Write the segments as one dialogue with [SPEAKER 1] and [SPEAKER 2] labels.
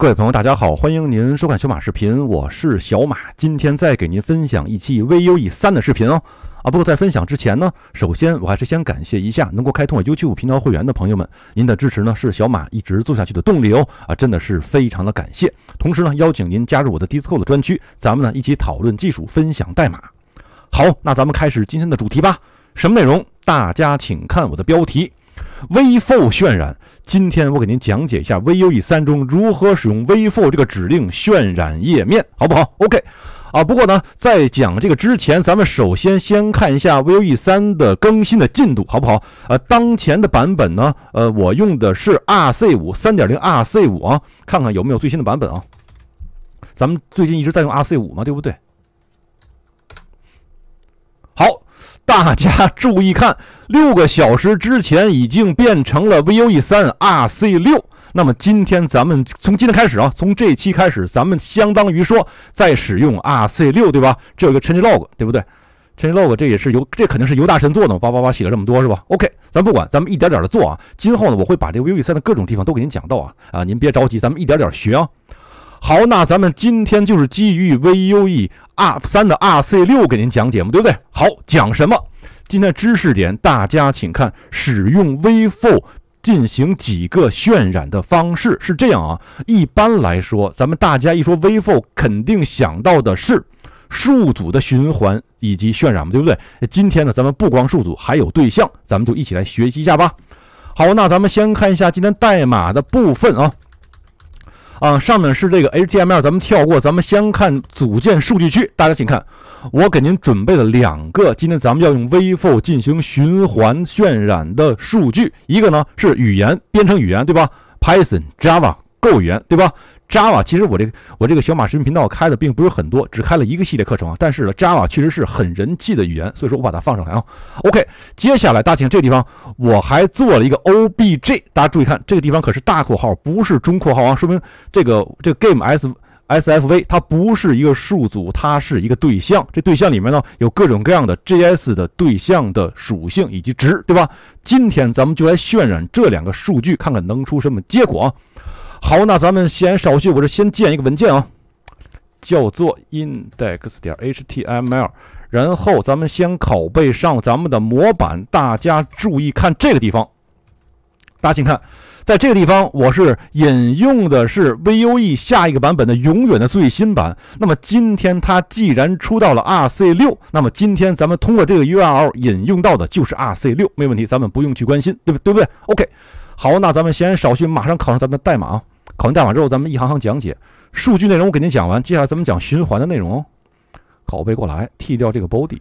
[SPEAKER 1] 各位朋友，大家好，欢迎您收看小马视频，我是小马，今天再给您分享一期 Vue 3的视频哦。啊，不过在分享之前呢，首先我还是先感谢一下能够开通我 u b e 频道会员的朋友们，您的支持呢是小马一直做下去的动力哦。啊，真的是非常的感谢。同时呢，邀请您加入我的 Discord 的专区，咱们呢一起讨论技术，分享代码。好，那咱们开始今天的主题吧。什么内容？大家请看我的标题，Vue 渲染。今天我给您讲解一下 Vue 3中如何使用 v f o 这个指令渲染页面，好不好？OK，啊，不过呢，在讲这个之前，咱们首先先看一下 Vue 3的更新的进度，好不好？呃，当前的版本呢，呃，我用的是 RC 五三点零 RC 五啊，看看有没有最新的版本啊？咱们最近一直在用 RC 五嘛，对不对？大家注意看，六个小时之前已经变成了 VU E 三 RC 六。那么今天咱们从今天开始啊，从这期开始，咱们相当于说在使用 RC 六，对吧？这有个 change log，对不对？change log 这也是由这肯定是由大神做的，叭叭叭写了这么多是吧？OK，咱不管，咱们一点点的做啊。今后呢，我会把这个 VU E 三的各种地方都给您讲到啊啊，您别着急，咱们一点点学啊。好，那咱们今天就是基于 Vue r 三的 r c 六给您讲解嘛，对不对？好，讲什么？今天知识点，大家请看，使用 Vue 进行几个渲染的方式是这样啊。一般来说，咱们大家一说 Vue，肯定想到的是数组的循环以及渲染嘛，对不对？今天呢，咱们不光数组，还有对象，咱们就一起来学习一下吧。好，那咱们先看一下今天代码的部分啊。啊，上面是这个 HTML，咱们跳过，咱们先看组件数据区。大家请看，我给您准备了两个，今天咱们要用 v f o 进行循环渲染的数据，一个呢是语言，编程语言，对吧？Python、Java。够圆，对吧？Java 其实我这个我这个小马视频频道开的并不是很多，只开了一个系列课程啊。但是呢 Java 确实是很人气的语言，所以说我把它放上来啊。OK，接下来大家看这个地方，我还做了一个 OBJ，大家注意看，这个地方可是大括号，不是中括号啊，说明这个这个 game s s f v 它不是一个数组，它是一个对象。这对象里面呢有各种各样的 JS 的对象的属性以及值，对吧？今天咱们就来渲染这两个数据，看看能出什么结果啊。好，那咱们闲言少叙，我这先建一个文件啊，叫做 index 点 html，然后咱们先拷贝上咱们的模板。大家注意看这个地方，大家请看，在这个地方我是引用的是 Vue 下一个版本的永远的最新版。那么今天它既然出到了 RC6，那么今天咱们通过这个 URL 引用到的就是 RC6，没问题，咱们不用去关心，对不对？对不对？OK。好，那咱们闲言少叙，马上考上咱们的代码啊。考完代码之后，咱们一行行讲解数据内容。我给您讲完，接下来咱们讲循环的内容。拷贝过来，剃掉这个 body。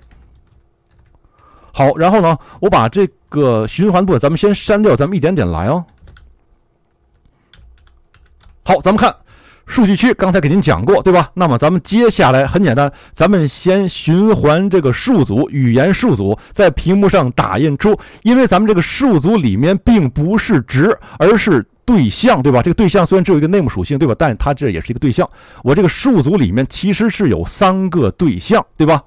[SPEAKER 1] 好，然后呢，我把这个循环部分，咱们先删掉，咱们一点点来哦。好，咱们看数据区，刚才给您讲过，对吧？那么咱们接下来很简单，咱们先循环这个数组，语言数组在屏幕上打印出，因为咱们这个数组里面并不是值，而是。对象对吧？这个对象虽然只有一个 name 属性对吧？但它这也是一个对象。我这个数组里面其实是有三个对象对吧？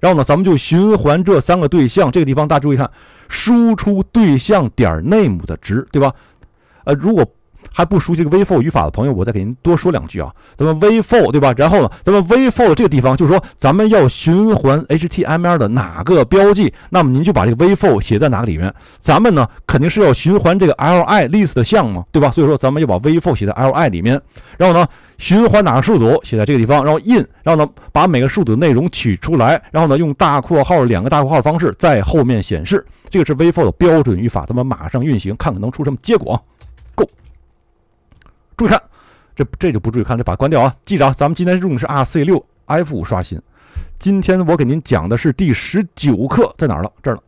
[SPEAKER 1] 然后呢，咱们就循环这三个对象。这个地方大家注意看，输出对象点 name 的值对吧？呃，如果还不熟悉这个 v for 语法的朋友，我再给您多说两句啊。咱们 v for 对吧？然后呢，咱们 v for 这个地方就是说，咱们要循环 h t m l 的哪个标记？那么您就把这个 v for 写在哪个里面？咱们呢，肯定是要循环这个 l i list 的项嘛，对吧？所以说，咱们就把 v for 写在 l i 里面。然后呢，循环哪个数组写在这个地方？然后 in，然后呢，把每个数组的内容取出来，然后呢，用大括号两个大括号方式在后面显示。这个是 v for 的标准语法。咱们马上运行，看看能出什么结果。注意看，这这就不注意看，这把关掉啊！记着啊，咱们今天用的是 RC 六 F 五刷新。今天我给您讲的是第十九课，在哪儿了？这儿了。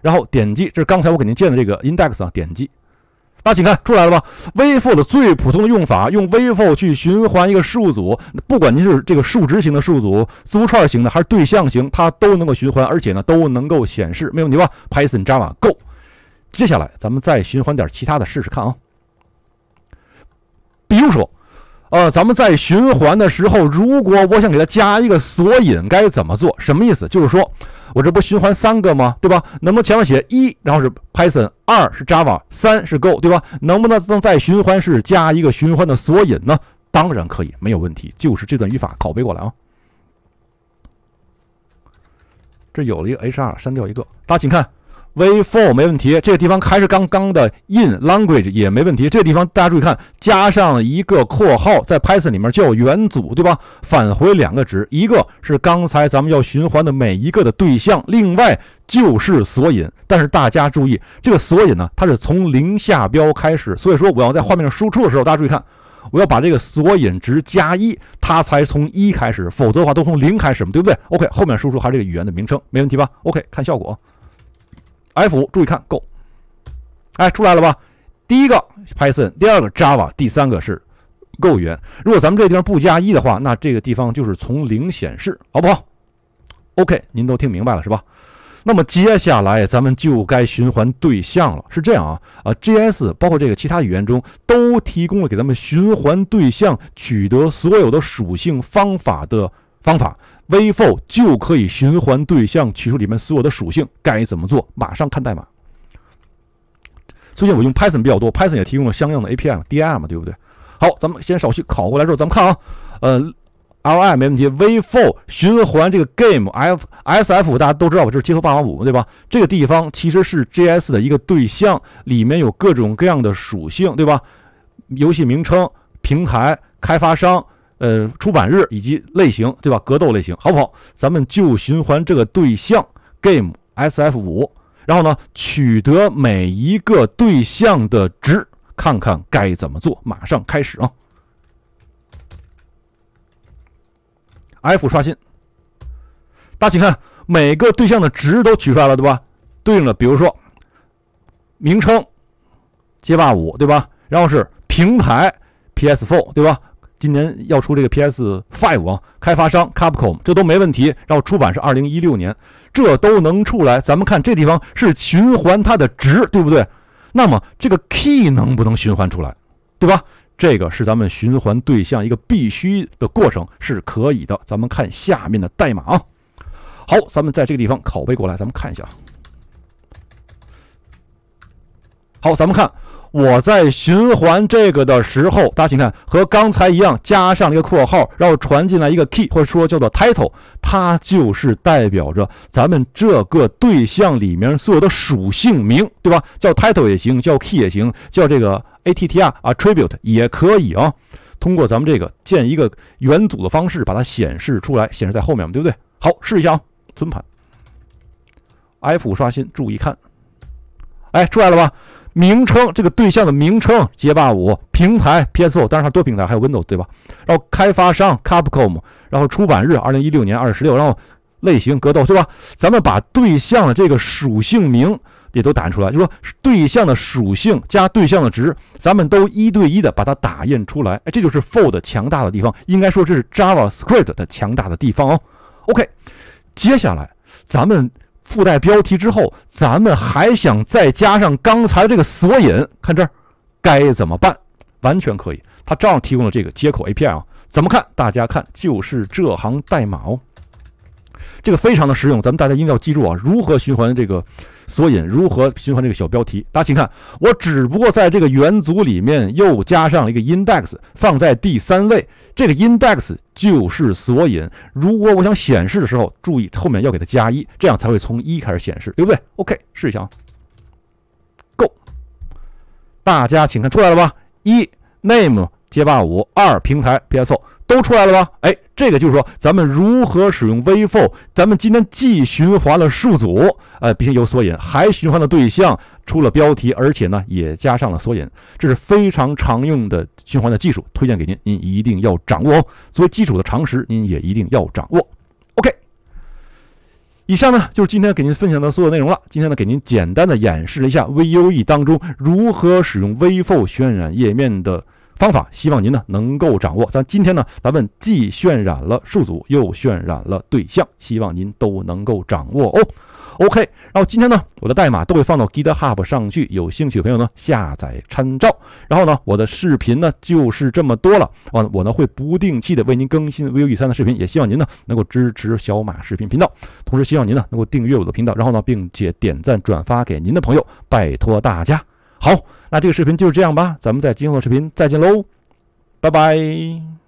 [SPEAKER 1] 然后点击，这是刚才我给您建的这个 index 啊，点击。大家请看，出来了吧？v f o 的最普通的用法，用 v f o 去循环一个数组，不管您是这个数值型的数组、字符串型的，还是对象型，它都能够循环，而且呢都能够显示，没问题吧？Python、Java、Go。接下来咱们再循环点其他的试试看啊。比如说，呃，咱们在循环的时候，如果我想给它加一个索引，该怎么做？什么意思？就是说我这不循环三个吗？对吧？能不能前面写一，然后是 Python，二是 Java，三是 Go，对吧？能不能能在循环是加一个循环的索引呢？当然可以，没有问题。就是这段语法拷贝过来啊，这有了一个 HR，删掉一个。大家请看。v for 没问题，这个地方还是刚刚的 in language 也没问题。这个地方大家注意看，加上一个括号，在 Python 里面叫元组，对吧？返回两个值，一个是刚才咱们要循环的每一个的对象，另外就是索引。但是大家注意，这个索引呢，它是从零下标开始，所以说我要在画面上输出的时候，大家注意看，我要把这个索引值加一，它才从一开始，否则的话都从零开始嘛，对不对？OK，后面输出还是这个语言的名称，没问题吧？OK，看效果。F，注意看，g o 哎，出来了吧？第一个 Python，第二个 Java，第三个是 Go 语言。如果咱们这地方不加一的话，那这个地方就是从零显示，好不好？OK，您都听明白了是吧？那么接下来咱们就该循环对象了。是这样啊，啊，JS 包括这个其他语言中都提供了给咱们循环对象、取得所有的属性方法的。方法，v for 就可以循环对象，取出里面所有的属性。该怎么做？马上看代码。最近我用 Python 比较多，Python 也提供了相应的 API，D I M 对不对？好，咱们先少去考过来之后，咱们看啊，呃，L I 没问题，v for 循环这个 game F S F 大家都知道吧？这是街头霸王五对吧？这个地方其实是 J S 的一个对象，里面有各种各样的属性对吧？游戏名称、平台、开发商。呃，出版日以及类型，对吧？格斗类型，好不好？咱们就循环这个对象 game SF 五，然后呢，取得每一个对象的值，看看该怎么做。马上开始啊！F 刷新，大家请看，每个对象的值都取出来了，对吧？对应了，比如说名称《街霸五》，对吧？然后是平台 PS Four，对吧？今年要出这个 PS Five 啊，开发商 Capcom 这都没问题。然后出版是二零一六年，这都能出来。咱们看这地方是循环它的值，对不对？那么这个 key 能不能循环出来，对吧？这个是咱们循环对象一个必须的过程，是可以的。咱们看下面的代码啊。好，咱们在这个地方拷贝过来，咱们看一下好，咱们看。我在循环这个的时候，大家请看，和刚才一样，加上了一个括号，然后传进来一个 key，或者说叫做 title，它就是代表着咱们这个对象里面所有的属性名，对吧？叫 title 也行，叫 key 也行，叫这个 a t t r attribute 也可以啊。通过咱们这个建一个元组的方式，把它显示出来，显示在后面嘛，对不对？好，试一下啊，存盘，F 刷新，注意看。哎，出来了吧？名称这个对象的名称《街霸五》平台 p s 5当然它多平台，还有 Windows，对吧？然后开发商 Capcom，然后出版日二零一六年二月十六，然后类型格斗，对吧？咱们把对象的这个属性名也都打印出来，就说对象的属性加对象的值，咱们都一对一的把它打印出来。哎，这就是 FO l d 强大的地方，应该说这是 JavaScript 的强大的地方哦。OK，接下来咱们。附带标题之后，咱们还想再加上刚才这个索引，看这儿该怎么办？完全可以，它照样提供了这个接口 API 啊。怎么看？大家看，就是这行代码哦。这个非常的实用，咱们大家一定要记住啊，如何循环这个。索引如何循环这个小标题？大家请看，我只不过在这个元组里面又加上了一个 index，放在第三位，这个 index 就是索引。如果我想显示的时候，注意后面要给它加一，这样才会从一开始显示，对不对？OK，试一下啊，Go，大家请看出来了吧？一 name。街霸五二平台 PS o 都出来了吧？哎，这个就是说咱们如何使用 VFO。咱们今天既循环了数组，呃，并且有索引，还循环了对象，出了标题，而且呢也加上了索引，这是非常常用的循环的技术，推荐给您，您一定要掌握哦。作为基础的常识，您也一定要掌握。OK，以上呢就是今天给您分享的所有内容了。今天呢给您简单的演示了一下 Vue 当中如何使用 VFO 渲染页面的。方法，希望您呢能够掌握。咱今天呢，咱们既渲染了数组，又渲染了对象，希望您都能够掌握哦。OK，然后今天呢，我的代码都会放到 GitHub 上去，有兴趣的朋友呢下载参照。然后呢，我的视频呢就是这么多了啊。我呢会不定期的为您更新 Vue 3的视频，也希望您呢能够支持小马视频频道。同时希望您呢能够订阅我的频道，然后呢并且点赞转发给您的朋友，拜托大家。好，那这个视频就是这样吧，咱们在今后的视频再见喽，拜拜。